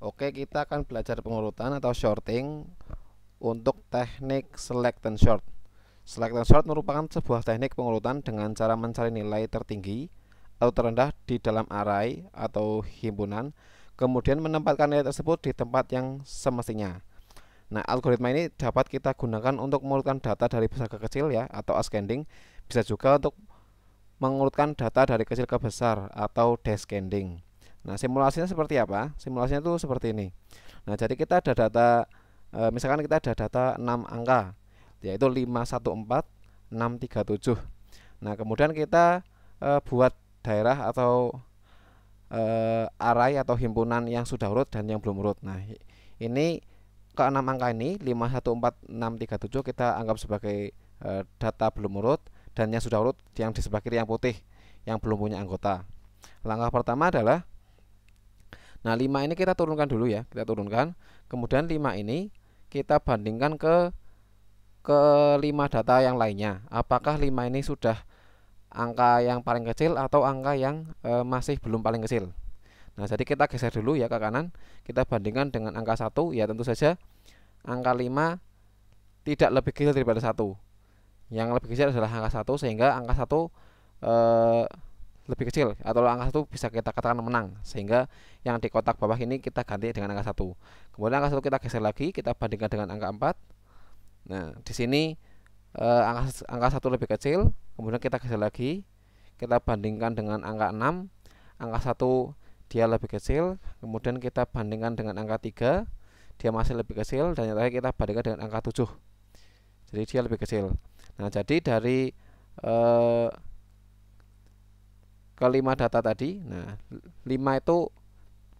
Oke, kita akan belajar pengurutan atau shorting untuk teknik select and short. Select and short merupakan sebuah teknik pengurutan dengan cara mencari nilai tertinggi atau terendah di dalam array atau himpunan, kemudian menempatkan nilai tersebut di tempat yang semestinya. Nah, algoritma ini dapat kita gunakan untuk mengurutkan data dari besar ke kecil ya atau ascending, bisa juga untuk mengurutkan data dari kecil ke besar atau descending. Nah, simulasinya seperti apa? Simulasinya itu seperti ini. Nah, jadi kita ada data e, misalkan kita ada data 6 angka yaitu tiga tujuh. Nah, kemudian kita e, buat daerah atau e, eh, array atau himpunan yang sudah urut dan yang belum urut. Nah, ini ke enam angka ini 514637 kita anggap sebagai e, data belum urut dan yang sudah urut yang di sebelah kiri yang putih yang belum punya anggota. Langkah pertama adalah Nah 5 ini kita turunkan dulu ya Kita turunkan Kemudian 5 ini kita bandingkan ke ke lima data yang lainnya Apakah 5 ini sudah angka yang paling kecil atau angka yang e, masih belum paling kecil Nah jadi kita geser dulu ya ke kanan Kita bandingkan dengan angka 1 Ya tentu saja angka 5 tidak lebih kecil daripada satu. Yang lebih kecil adalah angka 1 sehingga angka 1 eh, lebih kecil atau angka satu bisa kita katakan menang sehingga yang di kotak bawah ini kita ganti dengan angka satu kemudian angka satu kita geser lagi kita bandingkan dengan angka 4 nah di sini eh, angka angka satu lebih kecil kemudian kita geser lagi kita bandingkan dengan angka 6 angka satu dia lebih kecil kemudian kita bandingkan dengan angka 3 dia masih lebih kecil dan yang terakhir kita bandingkan dengan angka 7 jadi dia lebih kecil nah jadi dari eh, kelima data tadi nah lima itu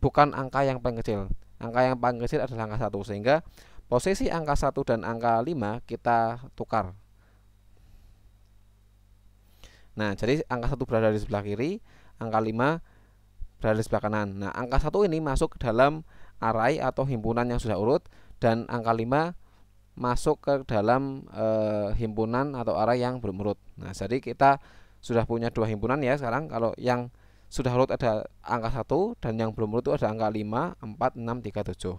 bukan angka yang paling kecil angka yang paling kecil adalah angka satu. sehingga posisi angka satu dan angka lima kita tukar nah jadi angka satu berada di sebelah kiri angka lima berada di sebelah kanan nah angka satu ini masuk ke dalam array atau himpunan yang sudah urut dan angka lima masuk ke dalam e, himpunan atau array yang belum urut nah jadi kita sudah punya dua himpunan ya sekarang kalau yang sudah urut ada angka 1 dan yang belum urut itu ada angka 5, 4, 6,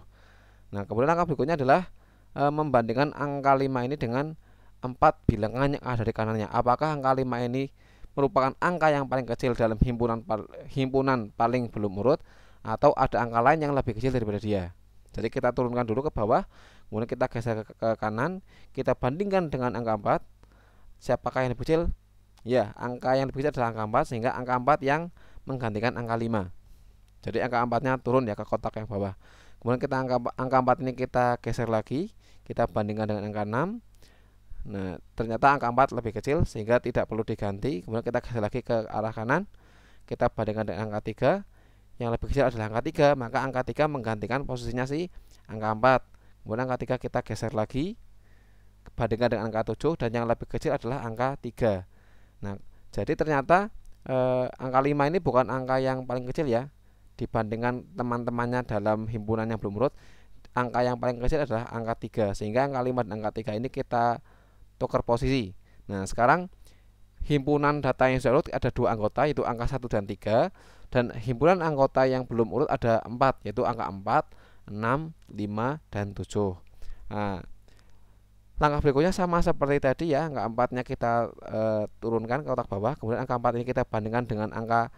3, 7. Nah, kemudian langkah berikutnya adalah e, membandingkan angka 5 ini dengan empat bilangan yang ada ah, di kanannya. Apakah angka 5 ini merupakan angka yang paling kecil dalam himpunan himpunan paling belum urut atau ada angka lain yang lebih kecil daripada dia. Jadi kita turunkan dulu ke bawah, kemudian kita geser ke, ke kanan, kita bandingkan dengan angka 4. Siapakah yang lebih kecil? Ya, angka yang lebih kecil adalah angka 4 sehingga angka 4 yang menggantikan angka 5. Jadi angka 4 turun ya ke kotak yang bawah. Kemudian kita angka angka 4 ini kita geser lagi, kita bandingkan dengan angka 6. Nah, ternyata angka 4 lebih kecil sehingga tidak perlu diganti. Kemudian kita geser lagi ke arah kanan. Kita bandingkan dengan angka 3. Yang lebih kecil adalah angka 3, maka angka 3 menggantikan posisinya si angka 4. Kemudian angka 3 kita geser lagi bandingkan dengan angka 7 dan yang lebih kecil adalah angka 3. Nah, jadi ternyata eh, angka 5 ini bukan angka yang paling kecil ya dibandingkan teman-temannya dalam himpunan yang belum urut. Angka yang paling kecil adalah angka 3 sehingga angka 5 dan angka 3 ini kita tukar posisi. Nah, sekarang himpunan data yang sudah urut ada dua anggota yaitu angka 1 dan 3 dan himpunan anggota yang belum urut ada 4 yaitu angka 4, 6, 5 dan 7. Nah, langkah berikutnya sama seperti tadi ya angka empatnya kita e, turunkan ke kotak bawah kemudian angka empat ini kita bandingkan dengan angka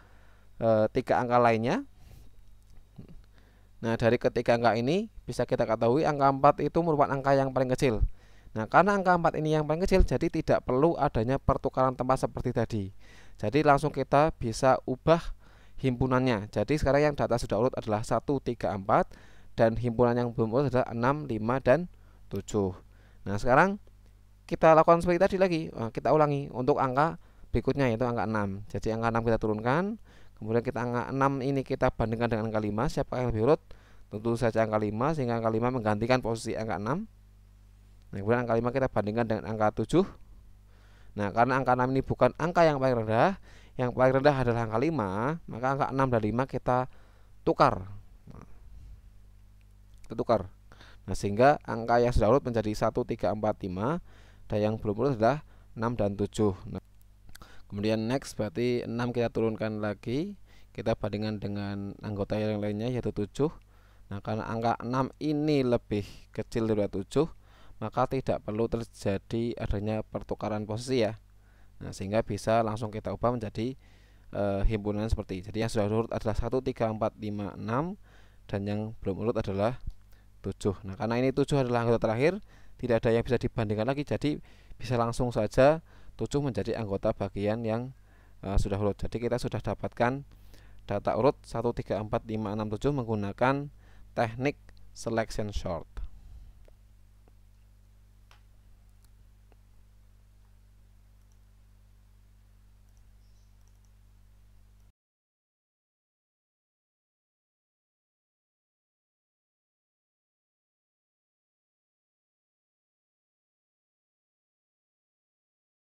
e, tiga angka lainnya nah dari ketiga angka ini bisa kita ketahui angka empat itu merupakan angka yang paling kecil nah karena angka empat ini yang paling kecil jadi tidak perlu adanya pertukaran tempat seperti tadi jadi langsung kita bisa ubah himpunannya jadi sekarang yang data sudah urut adalah satu tiga empat dan himpunan yang belum urut adalah enam lima dan tujuh. Nah sekarang kita lakukan seperti tadi lagi nah, kita ulangi untuk angka berikutnya yaitu angka 6 jadi angka 6 kita turunkan kemudian kita angka 6 ini kita bandingkan dengan angka 5 siapa yang lebih urut tentu saja angka 5 sehingga angka 5 menggantikan posisi angka 6 nah, kemudian angka 5 kita bandingkan dengan angka 7 nah karena angka 6 ini bukan angka yang paling rendah yang paling rendah adalah angka 5 maka angka 6 dan 5 kita tukar nah, kita tukar Nah, sehingga angka yang sudah urut menjadi 1, 3, 4, 5 dan yang belum urut adalah 6 dan 7. Nah, kemudian next berarti 6 kita turunkan lagi, kita bandingkan dengan anggota yang lainnya yaitu 7. Nah, karena angka 6 ini lebih kecil daripada 7, maka tidak perlu terjadi adanya pertukaran posisi ya. Nah, sehingga bisa langsung kita ubah menjadi e, himpunan seperti. Jadi yang sudah urut adalah 1 3 4 5 6 dan yang belum urut adalah 7 nah karena ini 7 adalah anggota terakhir tidak ada yang bisa dibandingkan lagi jadi bisa langsung saja 7 menjadi anggota bagian yang uh, sudah urut jadi kita sudah dapatkan data urut 1, 3, 4, 5, 6, 7 menggunakan teknik selection sort